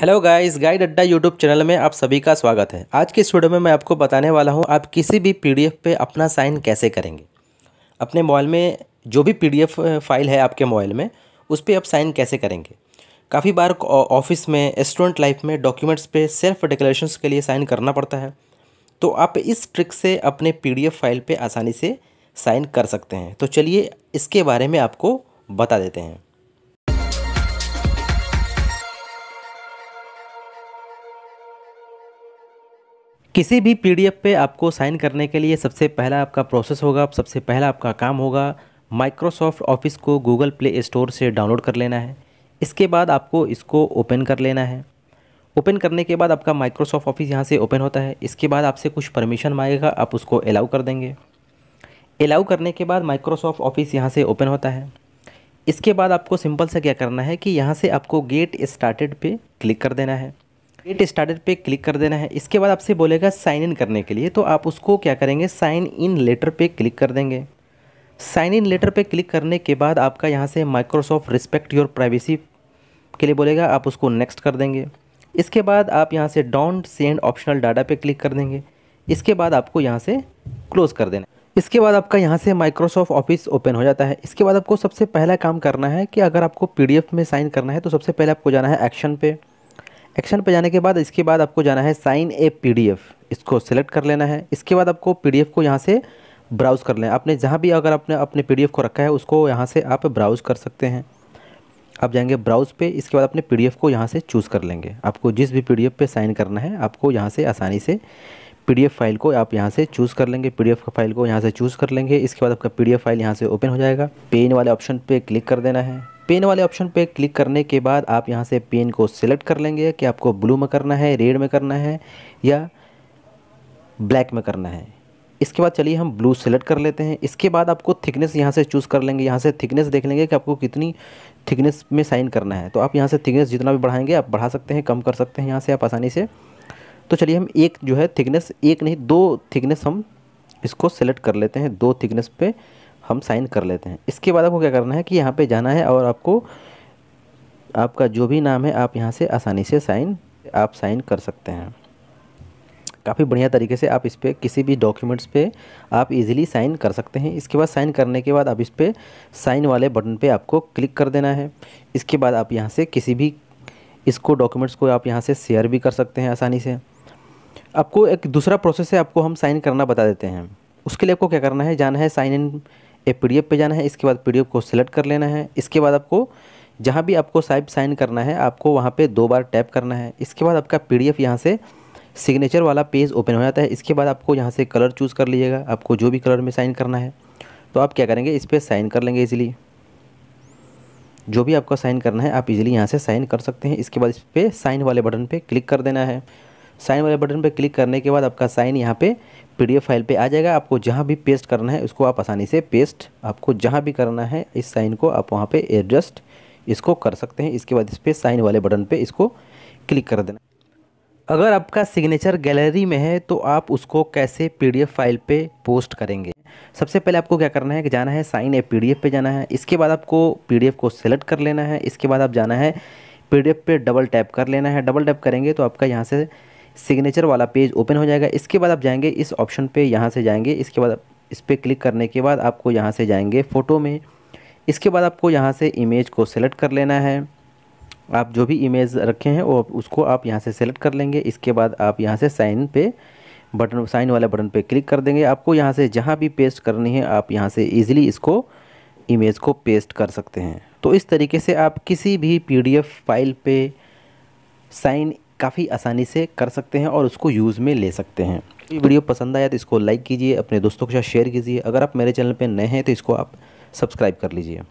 hello guys guide अड्डा YouTube channel में आप सभी का स्वागत है आज की इस वीडियो में मैं आपको बताने वाला हूं आप किसी भी पीडीएफ पे अपना साइन कैसे करेंगे अपने मोबाइल में जो भी पीडीएफ फाइल है आपके मोबाइल में उस पर आप साइन कैसे करेंगे काफ़ी बार ऑफिस में स्टूडेंट लाइफ में डॉक्यूमेंट्स पर सेल्फ डिक्लेरेशन के लिए साइन करना पड़ता है तो आप इस ट्रिक से अपने पी फाइल पर आसानी से साइन कर सकते हैं तो चलिए इसके बारे में आपको बता देते हैं किसी भी पीडीएफ पे आपको साइन करने के लिए सबसे पहला आपका प्रोसेस होगा सबसे पहला आपका काम होगा माइक्रोसॉफ्ट ऑफिस को गूगल प्ले स्टोर से डाउनलोड कर लेना है इसके बाद आपको इसको ओपन कर लेना है ओपन करने के बाद आपका माइक्रोसॉफ्ट ऑफिस यहाँ से ओपन होता है इसके बाद आपसे कुछ परमिशन मांगेगा आप उसको अलाउ कर देंगे अलाउ करने के बाद माइक्रोसॉफ्ट ऑफिस यहाँ से ओपन होता है इसके बाद आपको सिंपल सा क्या करना है कि यहाँ से आपको गेट स्टार्टेड पे क्लिक कर देना है गेट स्टार्टर पे क्लिक कर देना है इसके बाद आपसे बोलेगा साइन इन करने के लिए तो आप उसको क्या करेंगे साइन इन लेटर पे क्लिक कर देंगे साइन इन लेटर पे क्लिक करने के बाद आपका यहाँ से माइक्रोसॉफ्ट रिस्पेक्ट योर प्राइवेसी के लिए बोलेगा आप उसको नेक्स्ट कर देंगे इसके बाद आप यहाँ से डोंट सेंड ऑप्शनल डाटा पे क्लिक कर देंगे इसके बाद आपको यहाँ से क्लोज़ कर देना इसके बाद आपका यहाँ से माइक्रोसॉफ्ट ऑफिस ओपन हो जाता है इसके बाद आपको सबसे पहला काम करना है कि अगर आपको पी में साइन करना है तो सबसे पहले आपको जाना है एक्शन पे एक्शन पे जाने के बाद इसके बाद आपको जाना है साइन ए पीडीएफ इसको सेलेक्ट कर लेना है इसके बाद आपको पीडीएफ को यहाँ से ब्राउज़ कर लें आपने जहाँ भी अगर आपने अपने पीडीएफ को रखा है उसको यहाँ से आप ब्राउज़ कर सकते हैं आप जाएंगे ब्राउज़ पे इसके बाद अपने पीडीएफ को यहाँ से चूज़ कर लेंगे आपको जिस भी पी पे साइन करना है आपको यहाँ से आसानी से पी फाइल को आप यहाँ से चूज़ कर लेंगे का फाइल को यहाँ से चूज़ कर लेंगे इसके बाद आपका पी फाइल यहाँ से ओपन हो जाएगा पेन वाले ऑप्शन पर क्लिक कर देना है पेन वाले ऑप्शन पे क्लिक करने के बाद आप यहाँ से पेन को सिलेक्ट कर लेंगे कि आपको ब्लू में करना है रेड में करना है या ब्लैक में करना है इसके बाद चलिए हम ब्लू सेलेक्ट कर लेते हैं इसके बाद आपको थिकनेस यहाँ से चूज़ कर लेंगे यहाँ से थिकनेस देख लेंगे कि आपको कितनी थिकनेस में साइन करना है तो आप यहाँ से थिकनेस जितना भी बढ़ाएंगे आप बढ़ा सकते हैं कम कर सकते हैं यहाँ से आप आसानी से तो चलिए हम एक जो है थिकनेस एक नहीं दो थिकनेस हम इसको सेलेक्ट कर लेते हैं दो थिकनेस पे हम साइन कर लेते हैं इसके बाद आपको क्या करना है कि यहाँ पे जाना है और आपको आपका जो भी नाम है आप यहाँ से आसानी से साइन आप साइन कर सकते हैं काफ़ी बढ़िया तरीके से आप इस पर किसी भी डॉक्यूमेंट्स पे आप इजीली साइन कर सकते हैं इसके बाद साइन करने के बाद आप इस पर साइन वाले बटन पे आपको क्लिक कर देना है इसके बाद आप यहाँ से किसी भी इसको डॉक्यूमेंट्स को आप यहाँ से शेयर भी कर सकते हैं आसानी से आपको एक दूसरा प्रोसेस है आपको हम साइन करना बता देते हैं उसके लिए आपको क्या करना है जाना है साइन इन ए पी पे जाना है इसके बाद पी को सिलेक्ट कर लेना है इसके बाद आपको जहाँ भी आपको साइप साइन करना है आपको वहाँ पे दो बार टैप करना है इसके बाद आपका पी डी यहाँ से सिग्नेचर वाला पेज ओपन हो जाता है इसके बाद आपको यहाँ से कलर चूज़ कर लीजिएगा आपको जो भी कलर में साइन करना है तो आप क्या करेंगे इस पर साइन कर लेंगे इजीली जो भी आपका साइन करना है आप इजीली यहाँ से साइन कर सकते हैं इसके बाद इस पर साइन वाले बटन पर क्लिक कर देना है साइन वाले बटन पर क्लिक करने के बाद आपका साइन यहाँ पे पीडीएफ फाइल पे आ जाएगा आपको जहाँ भी पेस्ट करना है उसको आप आसानी से पेस्ट आपको जहाँ भी करना है इस साइन को आप वहाँ पर एडजस्ट इसको कर सकते हैं इसके बाद इस पर साइन वाले बटन पर इसको क्लिक कर देना अगर आपका सिग्नेचर गैलरी में है तो आप उसको कैसे पी फाइल पर पोस्ट करेंगे सबसे पहले आपको क्या करना है कि जाना है साइन ए पी पे जाना है इसके बाद आपको पी को सेलेक्ट कर लेना है इसके बाद आप जाना है पी पे डबल टैप कर लेना है डबल टैप करेंगे तो आपका यहाँ से सिग्नेचर वाला पेज ओपन हो जाएगा इसके बाद आप जाएंगे इस ऑप्शन पे यहाँ से जाएंगे इसके बाद इस पर क्लिक करने के बाद आपको यहाँ से जाएंगे फ़ोटो में इसके बाद आपको यहाँ से इमेज को सेलेक्ट कर लेना है आप जो भी इमेज रखे हैं वो उसको आप यहाँ से सेलेक्ट कर लेंगे इसके बाद आप यहाँ से साइन पे बटन साइन वाले बटन पे क्लिक कर देंगे आपको यहाँ से जहाँ भी पेस्ट करनी है आप यहाँ से ईजिली इसको इमेज को पेस्ट कर सकते हैं तो इस तरीके से आप किसी भी पी फाइल पर साइन काफ़ी आसानी से कर सकते हैं और उसको यूज़ में ले सकते हैं ये वीडियो पसंद आया तो इसको लाइक कीजिए अपने दोस्तों के साथ शेयर कीजिए अगर आप मेरे चैनल पर नए हैं तो इसको आप सब्सक्राइब कर लीजिए